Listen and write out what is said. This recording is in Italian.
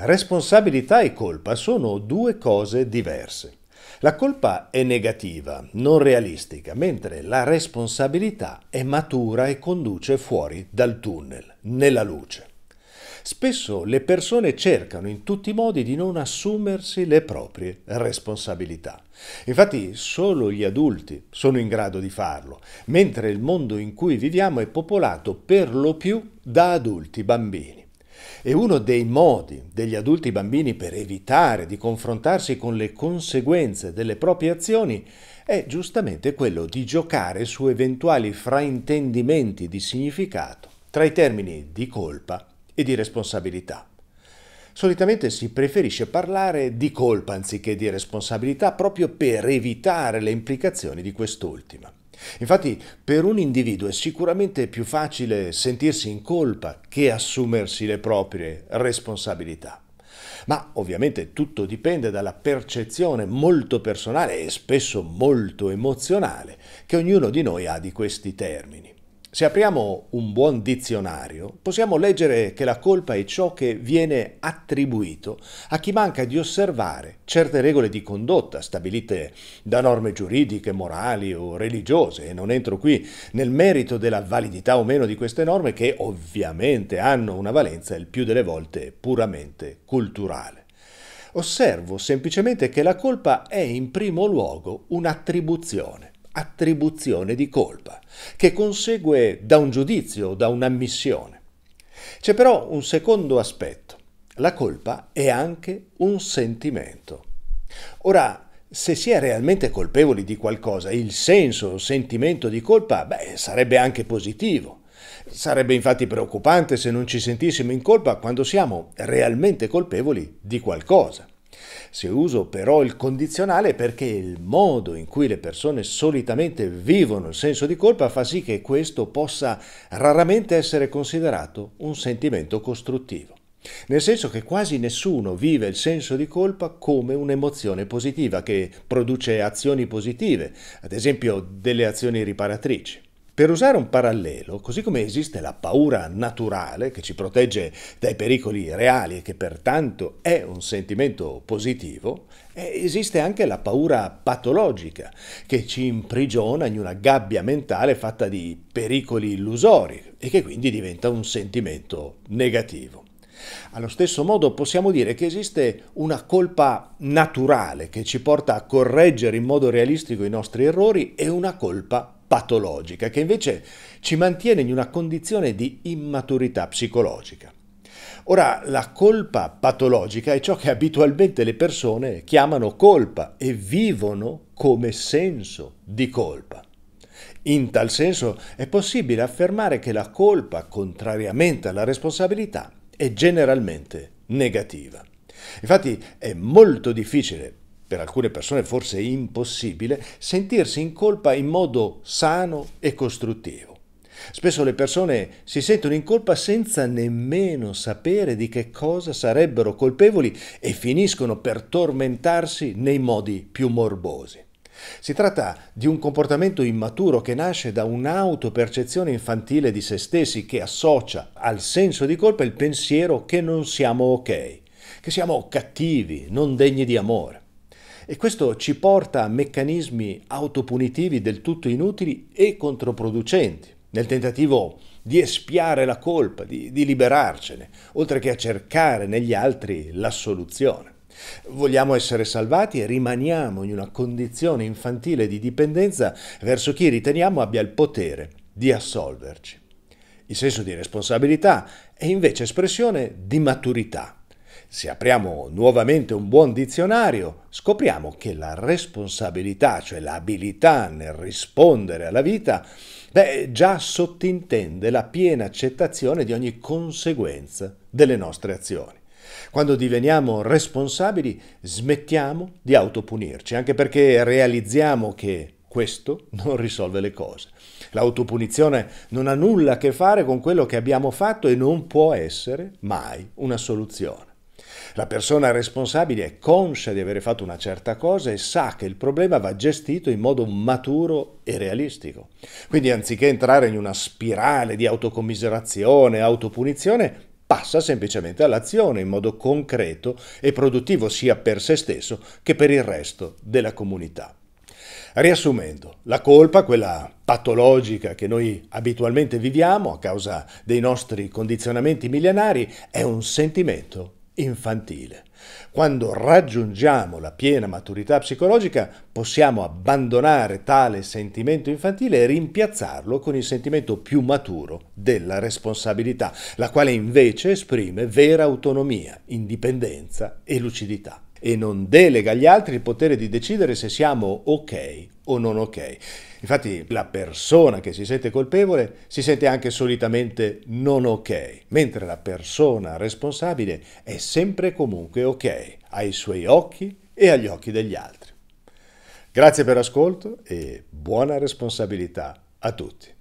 Responsabilità e colpa sono due cose diverse. La colpa è negativa, non realistica, mentre la responsabilità è matura e conduce fuori dal tunnel, nella luce. Spesso le persone cercano in tutti i modi di non assumersi le proprie responsabilità. Infatti solo gli adulti sono in grado di farlo, mentre il mondo in cui viviamo è popolato per lo più da adulti bambini. E uno dei modi degli adulti bambini per evitare di confrontarsi con le conseguenze delle proprie azioni è giustamente quello di giocare su eventuali fraintendimenti di significato tra i termini di colpa e di responsabilità. Solitamente si preferisce parlare di colpa anziché di responsabilità proprio per evitare le implicazioni di quest'ultima. Infatti per un individuo è sicuramente più facile sentirsi in colpa che assumersi le proprie responsabilità. Ma ovviamente tutto dipende dalla percezione molto personale e spesso molto emozionale che ognuno di noi ha di questi termini. Se apriamo un buon dizionario, possiamo leggere che la colpa è ciò che viene attribuito a chi manca di osservare certe regole di condotta stabilite da norme giuridiche, morali o religiose, e non entro qui nel merito della validità o meno di queste norme che ovviamente hanno una valenza il più delle volte puramente culturale. Osservo semplicemente che la colpa è in primo luogo un'attribuzione attribuzione di colpa, che consegue da un giudizio, da un'ammissione. C'è però un secondo aspetto. La colpa è anche un sentimento. Ora, se si è realmente colpevoli di qualcosa, il senso, o sentimento di colpa, beh, sarebbe anche positivo. Sarebbe infatti preoccupante se non ci sentissimo in colpa quando siamo realmente colpevoli di qualcosa. Se uso però il condizionale perché il modo in cui le persone solitamente vivono il senso di colpa fa sì che questo possa raramente essere considerato un sentimento costruttivo. Nel senso che quasi nessuno vive il senso di colpa come un'emozione positiva che produce azioni positive, ad esempio delle azioni riparatrici. Per usare un parallelo, così come esiste la paura naturale che ci protegge dai pericoli reali e che pertanto è un sentimento positivo, eh, esiste anche la paura patologica che ci imprigiona in una gabbia mentale fatta di pericoli illusori e che quindi diventa un sentimento negativo. Allo stesso modo possiamo dire che esiste una colpa naturale che ci porta a correggere in modo realistico i nostri errori e una colpa patologica che invece ci mantiene in una condizione di immaturità psicologica. Ora, la colpa patologica è ciò che abitualmente le persone chiamano colpa e vivono come senso di colpa. In tal senso è possibile affermare che la colpa, contrariamente alla responsabilità, è generalmente negativa. Infatti è molto difficile per alcune persone forse impossibile, sentirsi in colpa in modo sano e costruttivo. Spesso le persone si sentono in colpa senza nemmeno sapere di che cosa sarebbero colpevoli e finiscono per tormentarsi nei modi più morbosi. Si tratta di un comportamento immaturo che nasce da un'autopercezione infantile di se stessi che associa al senso di colpa il pensiero che non siamo ok, che siamo cattivi, non degni di amore. E questo ci porta a meccanismi autopunitivi del tutto inutili e controproducenti, nel tentativo di espiare la colpa, di, di liberarcene, oltre che a cercare negli altri la soluzione. Vogliamo essere salvati e rimaniamo in una condizione infantile di dipendenza verso chi riteniamo abbia il potere di assolverci. Il senso di responsabilità è invece espressione di maturità, se apriamo nuovamente un buon dizionario, scopriamo che la responsabilità, cioè l'abilità nel rispondere alla vita, beh, già sottintende la piena accettazione di ogni conseguenza delle nostre azioni. Quando diveniamo responsabili smettiamo di autopunirci, anche perché realizziamo che questo non risolve le cose. L'autopunizione non ha nulla a che fare con quello che abbiamo fatto e non può essere mai una soluzione. La persona responsabile è conscia di avere fatto una certa cosa e sa che il problema va gestito in modo maturo e realistico. Quindi anziché entrare in una spirale di autocommiserazione, autopunizione, passa semplicemente all'azione in modo concreto e produttivo sia per se stesso che per il resto della comunità. Riassumendo, la colpa, quella patologica che noi abitualmente viviamo a causa dei nostri condizionamenti millenari, è un sentimento infantile. Quando raggiungiamo la piena maturità psicologica possiamo abbandonare tale sentimento infantile e rimpiazzarlo con il sentimento più maturo della responsabilità, la quale invece esprime vera autonomia, indipendenza e lucidità e non delega agli altri il potere di decidere se siamo ok o non ok. Infatti la persona che si sente colpevole si sente anche solitamente non ok, mentre la persona responsabile è sempre comunque ok ai suoi occhi e agli occhi degli altri. Grazie per l'ascolto e buona responsabilità a tutti.